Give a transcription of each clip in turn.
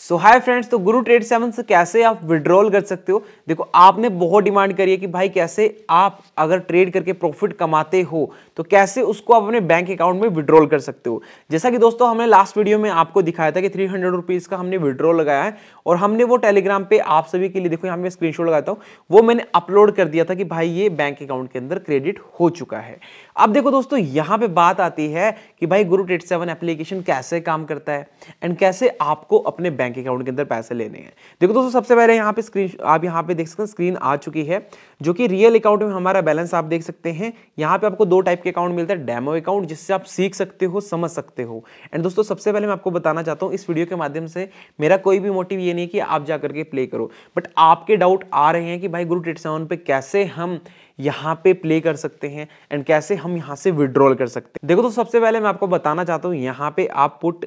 सो hi friends तो गुरु trade seven से कैसे आप विड्रॉल कर सकते हो देखो आपने बहुत डिमांड करी है कि भाई कैसे आप अगर ट्रेड करके प्रॉफिट कमाते हो तो कैसे उसको आप अपने बैंक अकाउंट में विड्रॉल कर सकते हो जैसा कि दोस्तों हमने लास्ट वीडियो में आपको दिखाया था कि थ्री हंड्रेड रुपीज़ का हमने विड्रॉल लगाया है और हमने वो टेलीग्राम पे आप सभी के लिए देखो यहाँ मैं स्क्रीन लगाता हूँ वो मैंने अपलोड कर दिया था कि भाई ये बैंक अकाउंट के अंदर क्रेडिट हो चुका है अब देखो दोस्तों यहाँ पे बात आती है कि भाई गुरु ट्रेड सेवन एप्लीकेशन कैसे काम करता है एंड कैसे आपको अपने बैंक बैंक अकाउंट के अंदर पैसे लेने हैं देखो दोस्तों सबसे पहले यहाँ पे स्क्रीन आप यहाँ पे देख सकते हैं स्क्रीन आ चुकी है जो कि रियल अकाउंट में हमारा बैलेंस आप देख सकते हैं यहाँ पे आपको दो टाइप के अकाउंट मिलते हैं डेमो अकाउंट जिससे आप सीख सकते हो समझ सकते हो एंड दोस्तों सबसे पहले मैं आपको बताना चाहता हूँ इस वीडियो के माध्यम से मेरा कोई भी मोटिव ये नहीं कि आप जा करके प्ले करो बट आपके डाउट आ रहे हैं कि भाई गुरु ट्रेड सेवन पे कैसे हम यहाँ पे प्ले कर सकते हैं एंड कैसे हम यहाँ से विड्रॉल कर सकते हैं देखो तो सबसे पहले मैं आपको बताना चाहता हूँ यहाँ पे आप पुट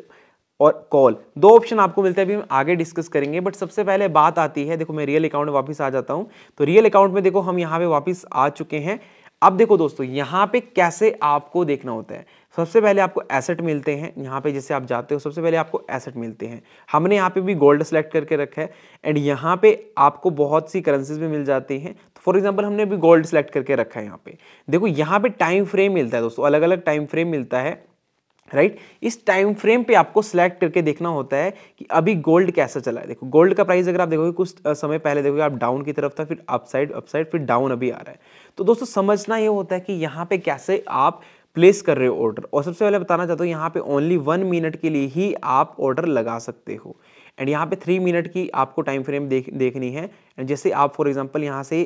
और कॉल दो ऑप्शन आपको मिलते हैं अभी हम आगे डिस्कस करेंगे बट सबसे पहले बात आती है देखो मैं रियल अकाउंट वापस आ जाता हूँ तो रियल अकाउंट में देखो हम यहाँ पे वापस आ चुके हैं अब देखो दोस्तों यहाँ पे कैसे आपको देखना होता है सबसे पहले आपको एसेट मिलते हैं यहाँ पे जैसे आप जाते हो सबसे पहले आपको एसेट मिलते हैं हमने यहाँ पे भी गोल्ड सेलेक्ट करके रखा है एंड यहाँ पे आपको बहुत सी करेंसीज भी मिल जाती हैं तो फॉर एग्जांपल हमने भी गोल्ड सेलेक्ट करके रखा है यहाँ पे देखो यहाँ पे टाइम फ्रेम मिलता है दोस्तों अलग अलग टाइम फ्रेम मिलता है राइट right? इस टाइम फ्रेम पे आपको सिलेक्ट करके देखना होता है कि अभी गोल्ड कैसा चला है देखो गोल्ड का प्राइस अगर आप देखोगे कुछ समय पहले देखोगे आप डाउन की तरफ था फिर अपसाइड अपसाइड फिर डाउन अभी आ रहा है तो दोस्तों समझना ये होता है कि यहाँ पे कैसे आप प्लेस कर रहे हो ऑर्डर और सबसे पहले बताना चाहता हूँ यहाँ पे ओनली वन मिनट के लिए ही आप ऑर्डर लगा सकते हो एंड यहाँ पे थ्री मिनट की आपको टाइम फ्रेम देख देखनी है एंड जैसे आप फॉर एग्जांपल यहाँ से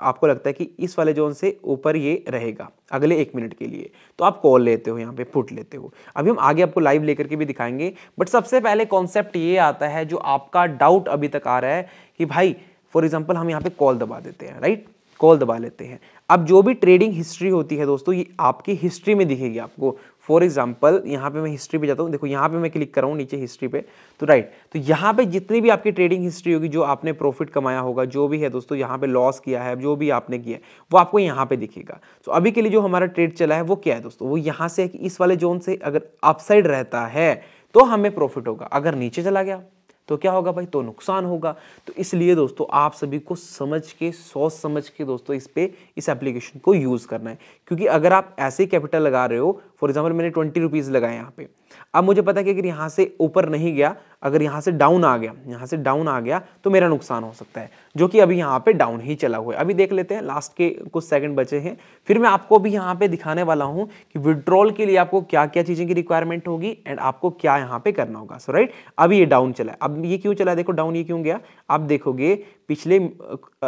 आपको लगता है कि इस वाले जोन से ऊपर ये रहेगा अगले एक मिनट के लिए तो आप कॉल लेते हो यहाँ पे पुट लेते हो अभी हम आगे आपको लाइव लेकर के भी दिखाएंगे बट सबसे पहले कॉन्सेप्ट ये आता है जो आपका डाउट अभी तक आ रहा है कि भाई फॉर एग्जाम्पल हम यहाँ पे कॉल दबा देते हैं राइट कॉल दबा लेते हैं अब जो भी ट्रेडिंग हिस्ट्री होती है दोस्तों ये आपकी हिस्ट्री में दिखेगी आपको फॉर एग्जाम्पल यहाँ पे मैं हिस्ट्री पे जाता हूँ देखो यहाँ पे मैं क्लिक कर रहा हूँ नीचे हिस्ट्री पे तो राइट तो यहाँ पे जितनी भी आपकी ट्रेडिंग हिस्ट्री होगी जो आपने प्रॉफिट कमाया होगा जो भी है दोस्तों यहाँ पे लॉस किया है जो भी आपने किया है वो आपको यहाँ पे दिखेगा तो अभी के लिए जो हमारा ट्रेड चला है वो क्या है दोस्तों वो यहाँ से इस वाले जोन से अगर अपसाइड रहता है तो हमें प्रॉफिट होगा अगर नीचे चला गया तो क्या होगा भाई तो नुकसान होगा तो इसलिए दोस्तों आप सभी को समझ के सोच समझ के दोस्तों इस पे इस एप्लीकेशन को यूज़ करना है क्योंकि अगर आप ऐसे कैपिटल लगा रहे हो फॉर एग्जाम्पल मैंने ट्वेंटी रुपीज़ लगाए यहाँ पे अब मुझे पता है कि अगर यहाँ से ऊपर नहीं गया अगर यहाँ से डाउन आ गया यहाँ से डाउन आ गया तो मेरा नुकसान हो सकता है जो कि अभी यहाँ पे डाउन ही चला हुआ है अभी देख लेते हैं लास्ट के कुछ सेकंड बचे हैं फिर मैं आपको अभी यहाँ पे दिखाने वाला हूँ कि विड्रॉल के लिए आपको क्या क्या चीज़ें की रिक्वायरमेंट होगी एंड आपको क्या यहाँ पे करना होगा सो राइट अभी ये डाउन चला अब ये क्यों चला देखो डाउन ये क्यों गया आप देखोगे पिछले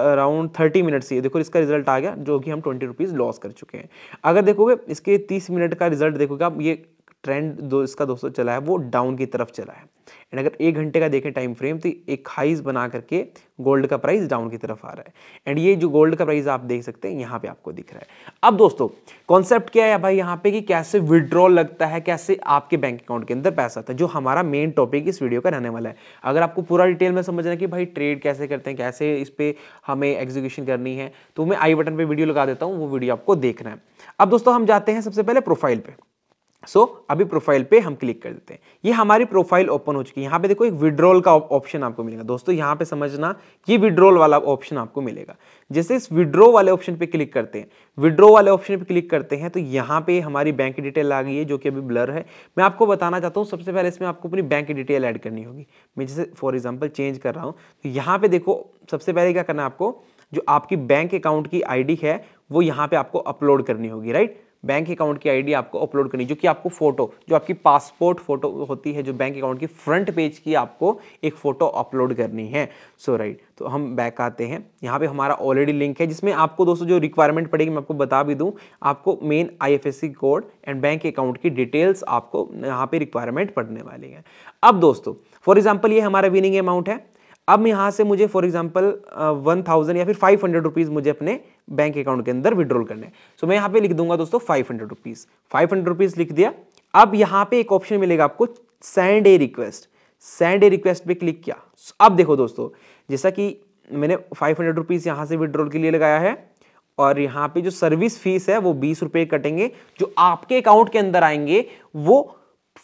अराउंड थर्टी मिनट से देखो इसका रिजल्ट आ गया जो कि हम ट्वेंटी रुपीज़ लॉस कर चुके हैं अगर देखोगे इसके तीस मिनट का रिजल्ट देखोगे आप ये ट्रेंड दो इसका दोस्तों चला है वो डाउन की तरफ चला है एंड अगर एक घंटे का देखें टाइम फ्रेम तो एक हाइज बना करके गोल्ड का प्राइस डाउन की तरफ आ रहा है एंड ये जो गोल्ड का प्राइस आप देख सकते हैं यहाँ पे आपको दिख रहा है अब दोस्तों कॉन्सेप्ट क्या है भाई यहाँ पे कि कैसे विड्रॉल लगता है कैसे आपके बैंक अकाउंट के अंदर पैसा आता है जो हमारा मेन टॉपिक इस वीडियो का रहने वाला है अगर आपको पूरा डिटेल में समझना कि भाई ट्रेड कैसे करते हैं कैसे इस पर हमें एग्जीक्यूशन करनी है तो मैं आई बटन पर वीडियो लगा देता हूँ वो वीडियो आपको देखना है अब दोस्तों हम जाते हैं सबसे पहले प्रोफाइल पर सो so, अभी प्रोफाइल पे हम क्लिक कर देते हैं ये हमारी प्रोफाइल ओपन हो चुकी है यहाँ पे देखो एक विड्रॉल का ऑप्शन आपको मिलेगा दोस्तों यहाँ पे समझना ये विड्रॉल वाला ऑप्शन आपको मिलेगा जैसे इस विड्रॉ वाले ऑप्शन पे क्लिक करते हैं विड्रॉ वाले ऑप्शन पे क्लिक करते हैं तो यहाँ पे हमारी बैंक डिटेल आ गई है जो कि अभी ब्लर है मैं आपको बताना चाहता हूँ सबसे पहले इसमें आपको अपनी बैंक डिटेल ऐड करनी होगी मैं जैसे फॉर एग्जाम्पल चेंज कर रहा हूँ तो यहाँ पे देखो सबसे पहले क्या करना है आपको जो आपकी बैंक अकाउंट की आई है वो यहाँ पे आपको अपलोड करनी होगी राइट बैंक अकाउंट की आईडी आपको अपलोड करनी जो कि आपको फोटो जो आपकी पासपोर्ट फोटो होती है जो बैंक अकाउंट की फ्रंट पेज की आपको एक फ़ोटो अपलोड करनी है सो so, राइट right, तो हम बैक आते हैं यहाँ पे हमारा ऑलरेडी लिंक है जिसमें आपको दोस्तों जो रिक्वायरमेंट पड़ेगी मैं आपको बता भी दूँ आपको main I code and bank account की डिटेल्स आपको यहाँ पे रिक्वायरमेंट पड़ने वाली है अब दोस्तों फॉर एग्जाम्पल ये हमारा विनिंग अमाउंट है अब यहाँ से मुझे फॉर एग्जाम्पल वन थाउजेंड या फिर फाइव हंड्रेड रुपीज़ मुझे अपने बैंक अकाउंट के अंदर विड्रॉल करने सो so, मैं यहाँ पे लिख दूंगा दोस्तों five hundred rupees five hundred rupees लिख दिया अब यहाँ पे एक ऑप्शन मिलेगा आपको send a request send a request पे क्लिक किया so, अब देखो दोस्तों जैसा कि मैंने फाइव हंड्रेड रुपीज़ यहाँ से विड्रॉल के लिए लगाया है और यहाँ पे जो सर्विस फीस है वो बीस रुपये कटेंगे जो आपके अकाउंट के अंदर आएंगे वो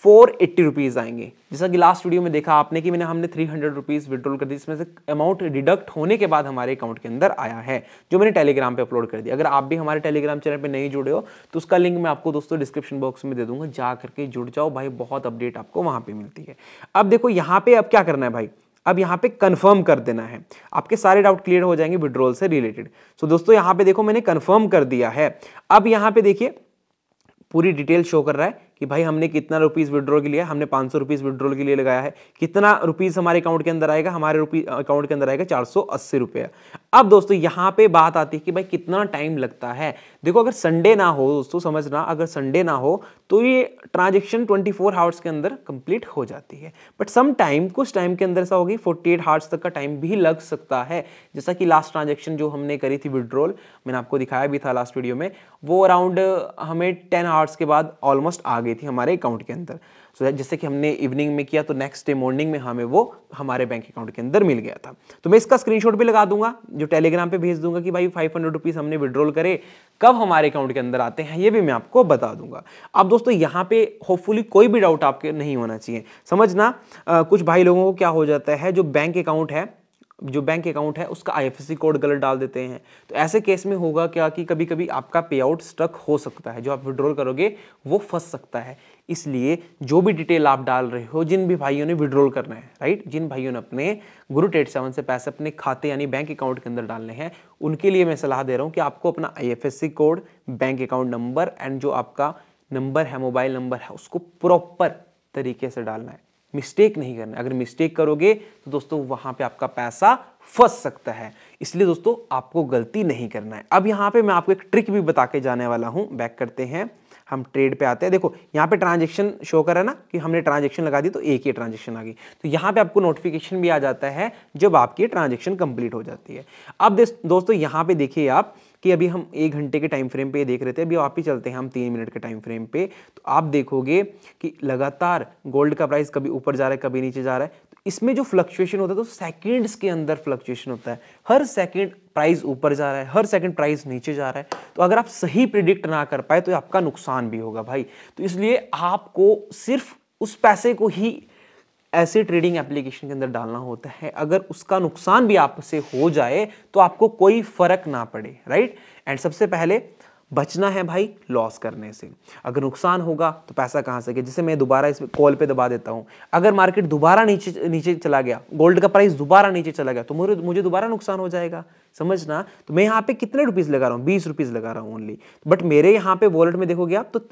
फोर एट्टी रुपीज़ आएंगे जैसा कि लास्ट वीडियो में देखा आपने कि मैंने हमने थ्री हंड्रेड रुपीज़ विड्रॉल कर दी इसमें से अमाउंट डिडक्ट होने के बाद हमारे अकाउंट के अंदर आया है जो मैंने टेलीग्राम पे अपलोड कर दिया अगर आप भी हमारे टेलीग्राम चैनल पे नहीं जुड़े हो तो उसका लिंक मैं आपको दोस्तों डिस्क्रिप्शन बॉक्स में दे दूंगा जा करके जुड़ जाओ भाई बहुत अपडेट आपको वहाँ पर मिलती है अब देखो यहाँ पर अब क्या करना है भाई अब यहाँ पे कंफर्म कर देना है आपके सारे डाउट क्लियर हो जाएंगे विड्रॉल से रिलेटेड सो दोस्तों यहाँ पे देखो मैंने कंफर्म कर दिया है अब यहाँ पे देखिए पूरी डिटेल शो कर रहा है कि भाई हमने कितना रुपीज़ विड्रॉल के लिए हमने पाँच सौ रुपीज़ विड्रॉल के लिए लगाया है कितना रुपीज़ हमारे अकाउंट के अंदर आएगा हमारे रुपी अकाउंट के अंदर आएगा चार सौ अस्सी रुपये अब दोस्तों यहाँ पे बात आती है कि भाई कितना टाइम लगता है देखो अगर संडे ना हो दोस्तों समझना अगर संडे ना हो तो ये ट्रांजेक्शन ट्वेंटी फोर आवर्स के अंदर कंप्लीट हो जाती है बट सम टाइम कुछ टाइम के अंदर ऐसा होगी फोर्टी एट आवर्स तक का टाइम भी लग सकता है जैसा कि लास्ट ट्रांजेक्शन जो हमने करी थी विड्रॉल मैंने आपको दिखाया भी था लास्ट वीडियो में वो अराउंड हमें टेन आवर्स के बाद ऑलमोस्ट आ गई गई थी हमारे अकाउंट के अंदर सो so, जैसे कि हमने इवनिंग में किया तो नेक्स्ट डे मॉर्निंग में हमें वो हमारे बैंक अकाउंट के अंदर मिल गया था तो मैं इसका स्क्रीनशॉट भी लगा दूंगा जो टेलीग्राम पे भेज दूंगा कि भाई फाइव हंड्रेड हमने विड्रॉल करे कब हमारे अकाउंट के अंदर आते हैं ये भी मैं आपको बता दूंगा अब दोस्तों यहाँ पे होपफुली कोई भी डाउट आपके नहीं होना चाहिए समझना कुछ भाई लोगों को क्या हो जाता है जो बैंक अकाउंट है जो बैंक अकाउंट है उसका आईएफएससी कोड गलत डाल देते हैं तो ऐसे केस में होगा क्या कि कभी कभी आपका पे आउट स्ट्रक हो सकता है जो आप विड्रॉल करोगे वो फंस सकता है इसलिए जो भी डिटेल आप डाल रहे हो जिन भी भाइयों ने विड्रॉल करना है राइट जिन भाइयों ने अपने गुरु टेट सेवन से पैसे अपने खाते यानी बैंक अकाउंट के अंदर डालने हैं उनके लिए मैं सलाह दे रहा हूँ कि आपको अपना I code bank account number and जो आपका नंबर है मोबाइल नंबर है उसको प्रॉपर तरीके से डालना है मिस्टेक नहीं करना अगर मिस्टेक करोगे तो दोस्तों वहाँ पे आपका पैसा फंस सकता है इसलिए दोस्तों आपको गलती नहीं करना है अब यहाँ पे मैं आपको एक ट्रिक भी बता के जाने वाला हूँ बैक करते हैं हम ट्रेड पे आते हैं देखो यहाँ पे ट्रांजेक्शन शो कर रहा है ना कि हमने ट्रांजेक्शन लगा दी तो एक ही ट्रांजेक्शन आ गई तो यहाँ पे आपको नोटिफिकेशन भी आ जाता है जब आपकी ट्रांजेक्शन कंप्लीट हो जाती है अब दोस्तों यहाँ पे देखिए आप कि अभी हम एक घंटे के टाइम फ्रेम पे ये देख रहे थे अभी आप ही चलते हैं हम तीन मिनट के टाइम फ्रेम पे तो आप देखोगे कि लगातार गोल्ड का प्राइस कभी ऊपर जा रहा है कभी नीचे जा रहा है तो इसमें जो फ्लक्चुएशन होता है तो सेकेंड्स के अंदर फ्लक्चुएशन होता है हर सेकेंड प्राइस ऊपर जा रहा है हर सेकेंड प्राइस नीचे जा रहा है तो अगर आप सही प्रिडिक्ट ना कर पाए तो आपका नुकसान भी होगा भाई तो इसलिए आपको सिर्फ उस पैसे को ही ऐसे ट्रेडिंग एप्लीकेशन के अंदर डालना होता है अगर उसका नुकसान भी आपसे हो जाए तो आपको कोई फर्क ना पड़े राइट एंड सबसे पहले बचना है भाई लॉस करने से अगर नुकसान होगा तो पैसा कहाँ से गया जैसे मैं दोबारा इस कॉल पे दबा देता हूँ अगर मार्केट दोबारा नीचे नीचे चला गया गोल्ड का प्राइस दोबारा नीचे चला गया तो मुझे मुझे दोबारा नुकसान हो जाएगा समझना तो मैं यहाँ पे कितने रुपीज़ लगा रहा हूँ बीस रुपीज़ लगा रहा हूँ ओनली बट मेरे यहाँ पे वॉलेट में देखोगे आप तो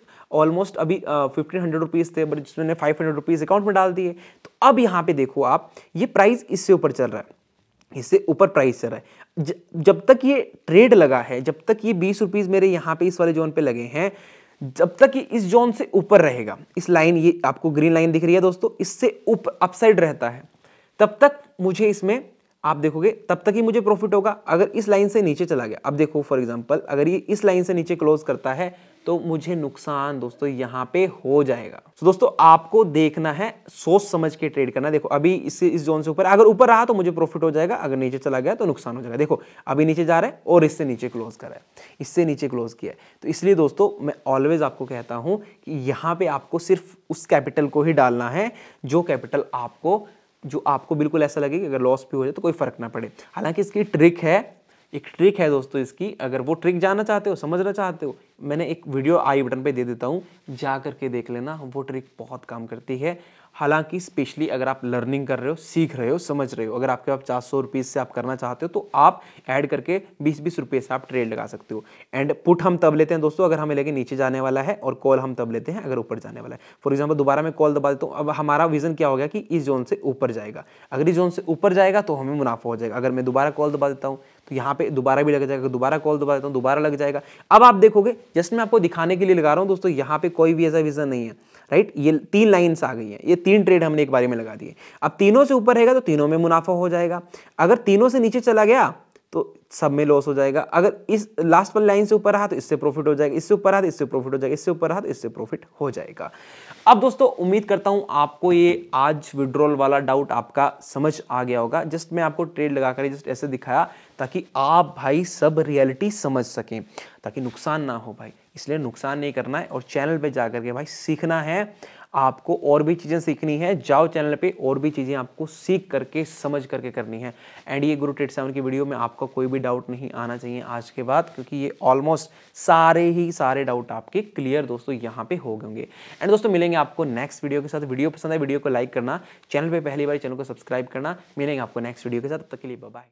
ऑलमोस्ट अभी फिफ्टीन हंड्रेड रुपीज़ थे बट जिसमें फाइव हंड्रेड रुपीज़ अकाउंट में डाल दिए तो अब यहाँ पे देखो आप ये प्राइस इससे ऊपर चल रहा है इससे ऊपर प्राइस चल रहा है जब तक ये ट्रेड लगा है जब तक ये बीस रुपीज़ मेरे यहाँ पे इस वाले जोन पे लगे हैं जब तक ये इस जोन से ऊपर रहेगा इस लाइन ये आपको ग्रीन लाइन दिख रही है दोस्तों इससे ऊपर अपसाइड रहता है तब तक मुझे इसमें आप देखोगे तब तक ही मुझे प्रॉफिट होगा अगर इस लाइन से नीचे चला गया अब देखो फॉर एग्जांपल अगर ये इस लाइन से नीचे क्लोज करता है तो मुझे नुकसान दोस्तों यहाँ पे हो जाएगा तो दोस्तों आपको देखना है सोच समझ के ट्रेड करना देखो अभी इस इस जोन से ऊपर अगर ऊपर रहा तो मुझे प्रॉफिट हो जाएगा अगर नीचे चला गया तो नुकसान हो जाएगा देखो अभी नीचे जा रहा है और इससे नीचे क्लोज कर रहा है इससे नीचे क्लोज किया है तो इसलिए दोस्तों मैं ऑलवेज आपको कहता हूँ कि यहाँ पे आपको सिर्फ उस कैपिटल को ही डालना है जो कैपिटल आपको जो आपको बिल्कुल ऐसा लगे कि अगर लॉस भी हो जाए तो कोई फ़र्क ना पड़े हालांकि इसकी ट्रिक है एक ट्रिक है दोस्तों इसकी अगर वो ट्रिक जानना चाहते हो समझना चाहते हो मैंने एक वीडियो आई बटन पे दे देता हूँ जा करके देख लेना वो ट्रिक बहुत काम करती है हालांकि स्पेशली अगर आप लर्निंग कर रहे हो सीख रहे हो समझ रहे हो अगर आपके पास चार सौ रुपीज़ से आप करना चाहते हो तो आप ऐड करके बीस बीस रुपये से आप ट्रेड लगा सकते हो एंड पुट हम तब लेते हैं दोस्तों अगर हमें लेके नीचे जाने वाला है और कॉल हम तब लेते हैं अगर ऊपर जाने वाला है फॉर एग्जाम्पल दोबारा मैं कॉल दबा देता हूँ अब हमारा विजन क्या हो गया कि इस जोन से ऊपर जाएगा अगर इस जोन से ऊपर जाएगा तो हमें मुनाफा हो जाएगा अगर मैं दोबारा कॉल दबा देता हूँ तो यहाँ पे दोबारा भी लग जाएगा दोबारा कॉल दबा देता हूँ दोबारा लग जाएगा अब आप देखोगे जस्ट मैं आपको दिखाने के लिए लगा रहा हूँ दोस्तों यहाँ पे कोई भी ऐसा विजन नहीं है राइट ये तीन लाइन्स आ गई हैं ये तीन ट्रेड हमने एक बारे में लगा दिए अब तीनों से ऊपर रहेगा तो तीनों में मुनाफा हो जाएगा अगर तीनों से नीचे चला गया तो सब में लॉस हो जाएगा अगर इस लास्ट वाली लाइन से ऊपर रहा तो इससे प्रॉफिट हो जाएगा इससे ऊपर रहा तो इससे प्रॉफिट हो जाएगा इससे ऊपर रहा तो इससे प्रॉफिट हो जाएगा अब दोस्तों उम्मीद करता हूं आपको ये आज विड्रॉल वाला डाउट आपका समझ आ गया होगा जस्ट मैं आपको ट्रेड लगा कर जस्ट ऐसे दिखाया ताकि आप भाई सब रियलिटी समझ सकें ताकि नुकसान ना हो भाई इसलिए नुकसान नहीं करना है और चैनल पे जा करके के भाई सीखना है आपको और भी चीज़ें सीखनी है जाओ चैनल पे और भी चीज़ें आपको सीख करके समझ करके करनी है एंड ये गुरु टेट सेवन की वीडियो में आपका कोई भी डाउट नहीं आना चाहिए आज के बाद क्योंकि ये ऑलमोस्ट सारे ही सारे डाउट आपके क्लियर दोस्तों यहाँ पे हो गए एंड दोस्तों मिलेंगे आपको नेक्स्ट वीडियो के साथ वीडियो पसंद है वीडियो को लाइक करना चैनल पर पहली बार चैनल को सब्सक्राइब करना मिलेंगे आपको नेक्स्ट वीडियो के साथ तब तक के लिए बाय